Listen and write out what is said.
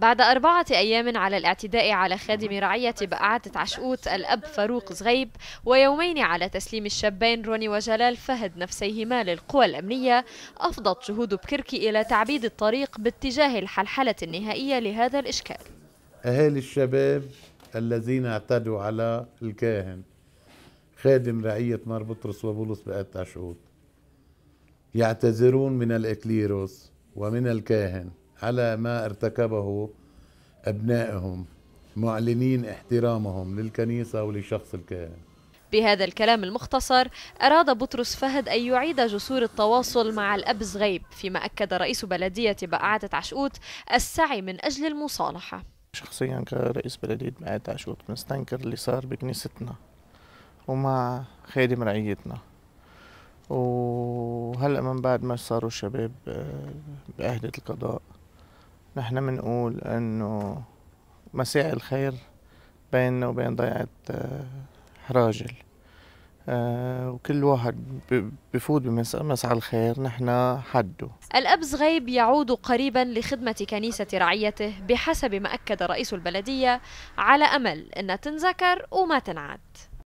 بعد أربعة أيام على الاعتداء على خادم رعية بقعة عشقوت الأب فاروق زغيب ويومين على تسليم الشابين روني وجلال فهد نفسيهما للقوى الأمنية أفضت جهود بكركي إلى تعبيد الطريق باتجاه الحلحلة النهائية لهذا الإشكال أهالي الشباب الذين اعتدوا على الكاهن خادم رعية مار بطرس وبولس بقعة عشقوت يعتذرون من الإكليروس ومن الكاهن على ما ارتكبه أبنائهم معلنين احترامهم للكنيسة ولشخص الكاهن بهذا الكلام المختصر أراد بطرس فهد أن يعيد جسور التواصل مع الأب زغيب فيما أكد رئيس بلدية بقعة عشقوت السعي من أجل المصالحة شخصيا كرئيس بلدية بقعة عشقوت بنستنكر اللي صار بكنيستنا ومع خادم رعيتنا وهلأ من بعد ما صاروا الشباب بعهدة آه، القضاء نحن بنقول انه مساء الخير بيننا وبين ضيعة حراجل آه، آه، وكل واحد بفوت بمسعى الخير نحن حده الأب زغيب يعود قريبا لخدمة كنيسة رعيته بحسب ما أكد رئيس البلدية على أمل أن تنذكر وما تنعاد